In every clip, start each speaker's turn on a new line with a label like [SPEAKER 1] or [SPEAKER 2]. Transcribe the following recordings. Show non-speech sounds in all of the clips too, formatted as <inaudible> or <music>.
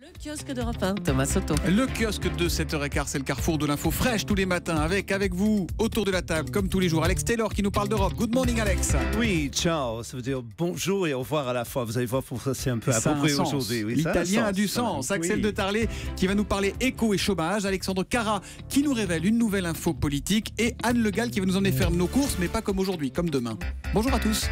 [SPEAKER 1] Le kiosque de 1,
[SPEAKER 2] Thomas Soto. Le kiosque de 7h15, c'est le carrefour de l'info fraîche tous les matins avec, avec vous, autour de la table, comme tous les jours, Alex Taylor qui nous parle d'Europe. Good morning, Alex.
[SPEAKER 3] Oui, ciao. Ça veut dire bonjour et au revoir à la fois. Vous allez voir pour ça, c'est un peu approprié aujourd'hui. L'italien a, du sens. Axel de
[SPEAKER 2] Tarlé, qui va nous parler éco et chômage. Alexandre Cara qui nous révèle une nouvelle info politique. Et Anne Gall qui va nous emmener faire nos courses, mais pas comme aujourd'hui, comme demain. Bonjour à tous.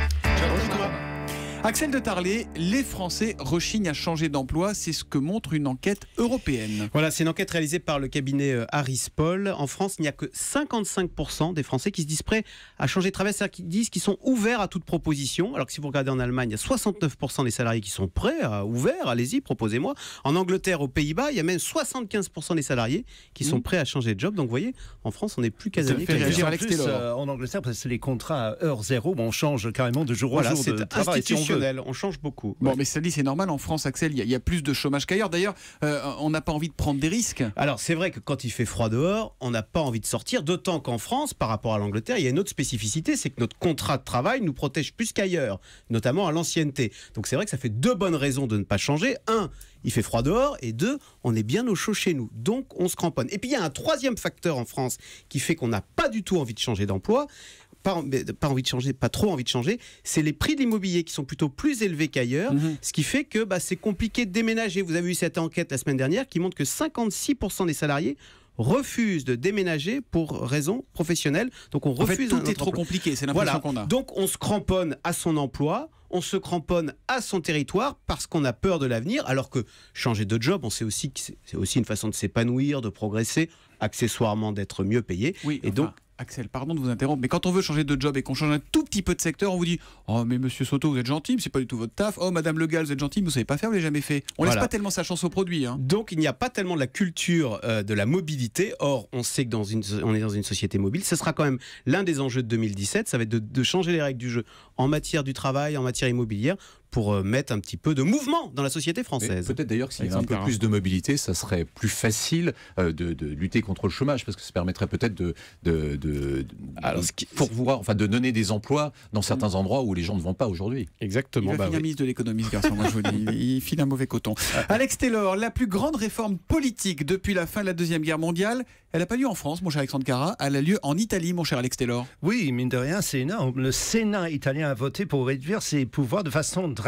[SPEAKER 2] Axel de Tarlé, les Français rechignent à changer d'emploi, c'est ce que montre
[SPEAKER 1] une enquête européenne. Voilà, c'est une enquête réalisée par le cabinet euh, Harris Paul. En France, il n'y a que 55% des Français qui se disent prêts à changer de travail, c'est-à-dire qui disent qu'ils sont ouverts à toute proposition. Alors que si vous regardez en Allemagne, il y a 69% des salariés qui sont prêts, à, euh, ouverts, allez-y, proposez-moi. En Angleterre, aux Pays-Bas, il y a même 75% des salariés qui sont mmh. prêts à changer de job. Donc vous voyez, en France, on
[SPEAKER 3] n'est plus casanier. En, euh, en Angleterre, c'est les contrats à heure zéro, on change carrément de jour au jour de travail.
[SPEAKER 1] On, change beaucoup.
[SPEAKER 3] Bon, mais ça dit, c'est normal. En France, Axel, il y, a plus de chômage qu'ailleurs.
[SPEAKER 1] D'ailleurs, euh, on n'a pas envie de prendre des risques. Alors, c'est vrai que quand il fait froid dehors, on n'a pas envie de sortir. D'autant qu'en France, par rapport à l'Angleterre, il y a une autre spécificité c'est que notre contrat de travail nous protège plus qu'ailleurs, notamment à l'ancienneté. Donc, c'est vrai que ça fait deux bonnes raisons de ne pas changer. Un, il fait froid dehors. Et deux, on est bien au chaud chez nous. Donc, on se cramponne. Et puis, il y a un troisième facteur en France qui fait qu'on n'a pas du tout envie de changer d'emploi pas, envie de changer, pas trop envie de changer, c'est les prix de l'immobilier qui sont plutôt plus élevés qu'ailleurs, mhm. ce qui fait que bah, c'est compliqué de déménager. Vous avez eu cette enquête la semaine dernière qui montre que 56% des salariés refusent de déménager pour raison professionnelle. Donc on refuse. tout est trop compliqué, c'est l'impression voilà. qu'on a. Donc on se cramponne à son emploi, on se cramponne à son territoire parce qu'on a peur de l'avenir, alors que changer de job, on sait aussi que c'est aussi une façon de s'épanouir, de progresser, accessoirement d'être mieux payé. Oui, et donc Axel, pardon de vous interrompre, mais quand on veut changer de job et qu'on change un tout petit peu de secteur, on vous dit Oh, mais
[SPEAKER 2] monsieur Soto, vous êtes gentil, mais c'est pas du tout votre taf. Oh, madame Le vous êtes gentil, mais vous savez pas faire, vous l'avez jamais fait. On laisse pas
[SPEAKER 1] tellement sa chance au produit. Hein. Donc, il n'y a pas tellement de la culture euh, de la mobilité. Or, on sait que dans une, on est dans une société mobile. Ce sera quand même l'un des enjeux de 2017. Ça va être de changer les règles du jeu en matière du travail, en matière immobilière, pour euh, mettre un petit peu de mouvement dans la société française. Peut-être d'ailleurs que s'il y avait un peu plus
[SPEAKER 4] de mobilité, ça serait plus facile euh, de, lutter contre le chômage parce que ça permettrait peut-être de, de, enfin de donner des emplois dans certains endroits où les gens ne vont pas aujourd'hui. Exactement. Il bah de
[SPEAKER 2] l'économie, ce garçon.
[SPEAKER 4] il file un mauvais coton. <laughs>
[SPEAKER 2] Alex Taylor, la plus grande réforme politique depuis la fin de la deuxième guerre mondiale, elle n'a pas lieu en France, mon cher Alexandre Cara.
[SPEAKER 3] Elle a lieu en Italie, mon cher Alex Taylor. Oui, mine de rien, c'est énorme. Le Sénat italien a voté pour réduire ses pouvoirs de façon drastique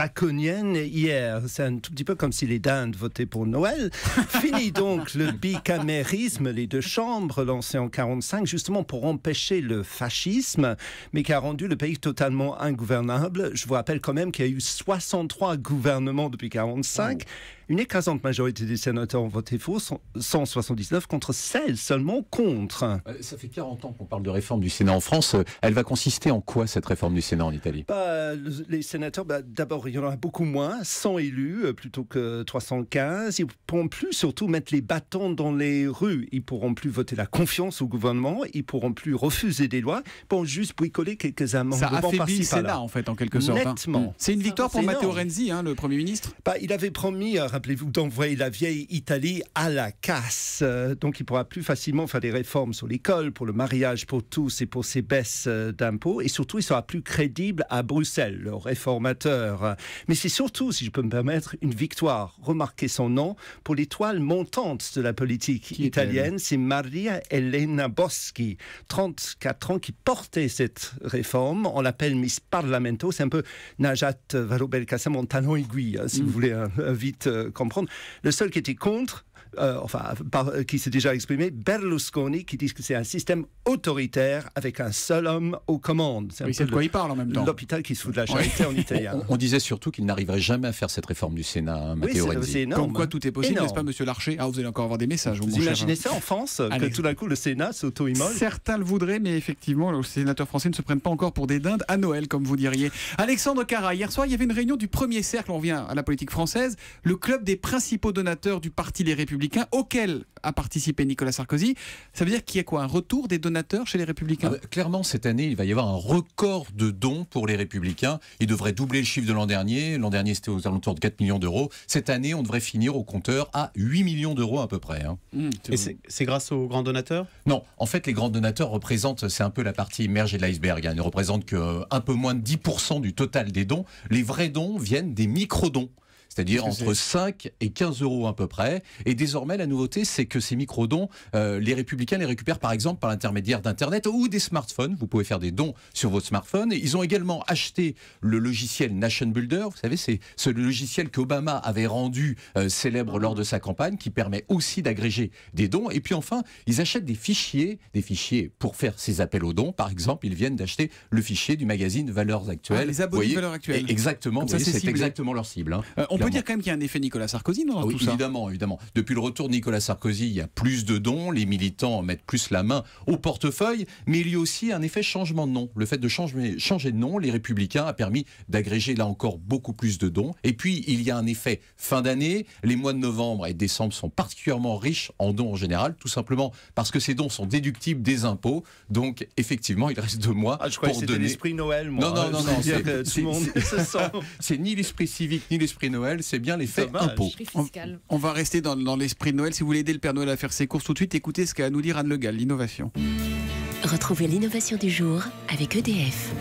[SPEAKER 3] hier. C'est un tout petit peu comme si les dindes votaient pour Noël. <laughs> Fini donc le bicamérisme, les deux chambres lancées en 45 justement pour empêcher le fascisme, mais qui a rendu le pays totalement ingouvernable. Je vous rappelle quand même qu'il y a eu 63 gouvernements depuis 45. Une écrasante majorité des sénateurs ont voté faux, 179 contre 16 seulement contre. Euh, ça fait
[SPEAKER 4] 40 ans qu'on parle de réforme du Sénat en France. Euh, elle va consister en quoi cette réforme du Sénat en Italie
[SPEAKER 3] bah, Les sénateurs, bah, d'abord, il y en aura beaucoup moins, 100 élus euh, plutôt que 315. Ils pourront plus surtout mettre les bâtons dans les rues. Ils pourront plus voter la confiance au gouvernement. Ils pourront plus refuser des lois. Ils pourront juste bricoler quelques amendements. Ça affaiblit le Sénat en fait
[SPEAKER 2] en quelque sorte. Hein. C'est une victoire pour Matteo
[SPEAKER 3] Renzi, hein, le Premier ministre. Bah, il avait promis rappelez-vous, d'envoyer la vieille Italie à la casse. Euh, donc il pourra plus facilement faire des réformes sur l'école, pour le mariage pour tous et pour ses baisses euh, d'impôts. Et surtout, il sera plus crédible à Bruxelles, le réformateur. Mais c'est surtout, si je peux me permettre, une victoire. Remarquez son nom pour l'étoile montante de la politique italienne, c'est Maria Elena Boschi, 34 ans, qui portait cette réforme. On l'appelle Miss Parlamento. C'est un peu Najat Vallaud-Belkacem en talon aiguille, hein, si vous mm. voulez, hein, vite euh, comprendre. Le seul qui était contre, euh, enfin, par, euh, qui s'est déjà exprimé, Berlusconi, qui dit que c'est un système autoritaire avec un seul homme aux commandes. C'est de quoi il parle en même temps. L'hôpital qui se fout de la charité en <laughs> Italie.
[SPEAKER 4] On, disait surtout qu'il n'arriverait jamais à faire cette réforme du Sénat, hein, Comme quoi tout est possible, n'est-ce pas,
[SPEAKER 2] Monsieur Larcher Ah, vous allez encore avoir des messages. Vous imaginez ça en France, que tout d'un coup le Sénat s'auto-immole Certains le voudraient, mais effectivement, les sénateurs français ne se prennent pas encore pour des dindes à Noël, comme vous diriez. Alexandre Carra, hier soir, il y avait une réunion du premier cercle, on revient à la politique française, le club des principaux donateurs du Parti des Républicains Républicains auquel a participé Nicolas Sarkozy. Ça veut dire qu'il y a quoi Un retour des
[SPEAKER 4] donateurs chez les Républicains ah bah, Clairement, cette année, il va y avoir un record de dons pour les Républicains. Il devrait doubler le chiffre de l'an dernier. L'an dernier, c'était aux alentours de 4 millions d'euros. Cette année, on devrait finir au compteur à 8 millions d'euros à peu près. Hein.
[SPEAKER 1] Mmh. et c'est grâce aux grands donateurs
[SPEAKER 4] Non, en fait, les grands donateurs représentent, c'est un peu la partie émergée de l'iceberg. Hein. Ils ne représentent qu'un euh, peu moins de 10% du total des dons. Les vrais dons viennent des micro-dons c'est-à-dire entre 5 et 15 euros à peu près. Et désormais, la nouveauté, c'est que ces micro-dons, euh, les républicains les récupèrent par exemple par l'intermédiaire d'Internet ou des smartphones. Vous pouvez faire des dons sur votre smartphone. Et ils ont également acheté le logiciel Nation Builder. Vous savez, c'est ce logiciel qu'Obama avait rendu euh, célèbre lors de sa campagne, qui permet aussi d'agréger des dons. Et puis enfin, ils achètent des fichiers, des fichiers pour faire ces appels aux dons. Par exemple, ils viennent d'acheter le fichier du magazine Valeurs ah, Actuelles. les abonnés Valeurs Actuelles. Exactement, c'est exactement leur cible. Hein, euh, peut dire
[SPEAKER 2] quand même qu'il y a un effet Nicolas
[SPEAKER 4] Sarkozy dans ah tout ça. Évidemment, évidemment. Depuis le retour de Nicolas Sarkozy, il y a plus de dons, les militants mettent plus la main au portefeuille, mais il y a aussi un effet changement de nom. Le fait de changer, changer de nom, les Républicains a permis d'agréger là encore beaucoup plus de dons. Et puis il y a un effet fin d'année. Les mois de novembre et décembre sont particulièrement riches en dons en général, tout simplement parce que ces dons sont déductibles des impôts. Donc effectivement, il reste deux mois ah, je que C'est L'esprit Noël, moi. Non, non, hein, non, non. <laughs> C'est ni l'esprit civique ni l'esprit Noël c'est bien l'effet impôt. On, on, va
[SPEAKER 2] rester dans, l'esprit de Noël. Si vous voulez aider le Père Noël à faire ses courses tout de suite, écoutez ce qu'a à nous dire Anne Le l'innovation.
[SPEAKER 5] Retrouvez l'innovation du jour avec EDF.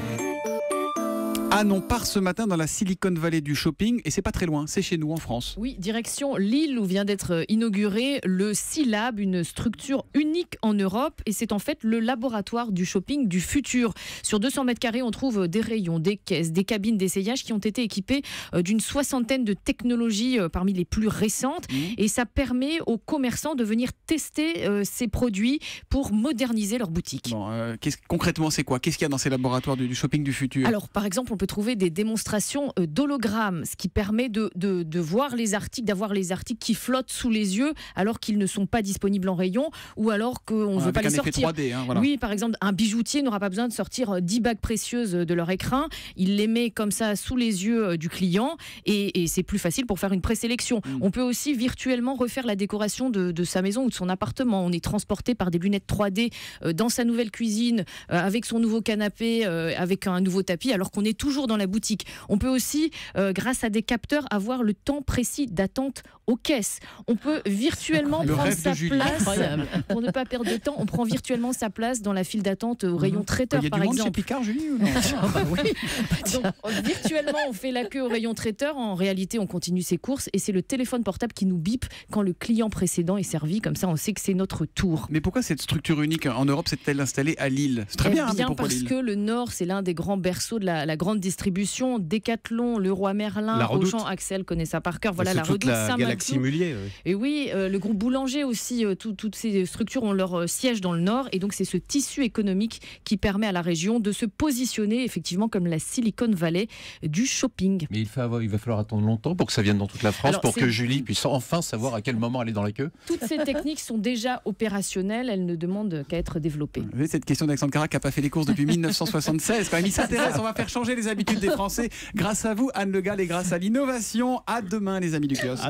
[SPEAKER 2] Ah non, part ce matin dans la Silicon Valley du shopping et c'est pas très loin, c'est chez nous en France.
[SPEAKER 5] Oui, direction Lille où vient d'être inauguré le Silab une structure unique en Europe et c'est en fait le laboratoire du shopping du futur. Sur 200 mètres carrés, on trouve des rayons, des caisses, des cabines d'essayage qui ont été équipées euh, d'une soixantaine de technologies euh, parmi les plus récentes mmh. et ça permet aux commerçants de venir tester euh, ces produits pour moderniser leur boutique.
[SPEAKER 2] -ce, concrètement, c'est quoi Qu'est-ce qu'il y a dans ces laboratoires du, du shopping du futur Alors,
[SPEAKER 5] par exemple, peut trouver des démonstrations euh, d'hologrammes, ce qui permet de, de, de voir les articles, d'avoir les articles qui flottent sous les yeux alors qu'ils ne sont pas disponibles en rayon ou alors qu'on ne veut pas les sortir. Hein, oui, par exemple, un bijoutier n'aura pas besoin de sortir 10 euh, bagues précieuses euh, de leur écrin. Il les met comme ça sous les yeux du client et, et c'est plus facile pour faire une présélection. Mm. On peut aussi virtuellement refaire la décoration de, de, sa maison ou de son appartement. On est transporté par des lunettes 3D dans sa nouvelle cuisine, avec son nouveau canapé, avec un nouveau tapis, alors qu'on est tout toujours dans la boutique. On peut aussi, euh, grâce à des capteurs, avoir le temps précis d'attente aux caisses. On peut ah, virtuellement prendre sa place <laughs> pour ne pas perdre de temps. On prend virtuellement sa place dans la file d'attente au rayon mhm. traiteur, par exemple. Il y a du monde Picard, Julie ou <laughs> non ah, bah <laughs> bah, virtuellement, on fait la queue au rayon traiteur. En réalité, on continue ses courses et c'est le téléphone portable qui nous bip quand le client précédent est servi. Comme ça, on sait que c'est notre tour.
[SPEAKER 2] Mais pourquoi cette structure unique en Europe s'est-elle installée à Lille C'est très eh bien. Hein, parce que
[SPEAKER 5] le Nord, c'est l'un des grands berceaux de la grande distribution, Decathlon, roi Merlin, Auchan, Axel connaît ça par cœur. Voilà la redoute. La galaxie Mulier, Et oui, euh, le groupe Boulanger aussi, euh, toutes ces structures ont leur euh, siège dans le Nord. Et donc, c'est ce tissu économique qui permet à la région de se positionner effectivement comme la Silicon Valley
[SPEAKER 4] du shopping. Mais il, il va falloir attendre longtemps pour que ça vienne dans toute la France, pour que Julie puisse enfin savoir à quel moment elle est dans la queue.
[SPEAKER 5] Toutes ces techniques sont déjà opérationnelles, elles ne demandent qu'à être développées. Vous voyez,
[SPEAKER 2] cette question d'Alexandre Carac qui n'a pas fait les courses depuis 1976. <laughs> Quand même, il s'intéresse, on va faire changer les habitude habitudes des Français. Grâce à vous, Anne Le Gall, et grâce à l'innovation. À demain, les amis du kiosque.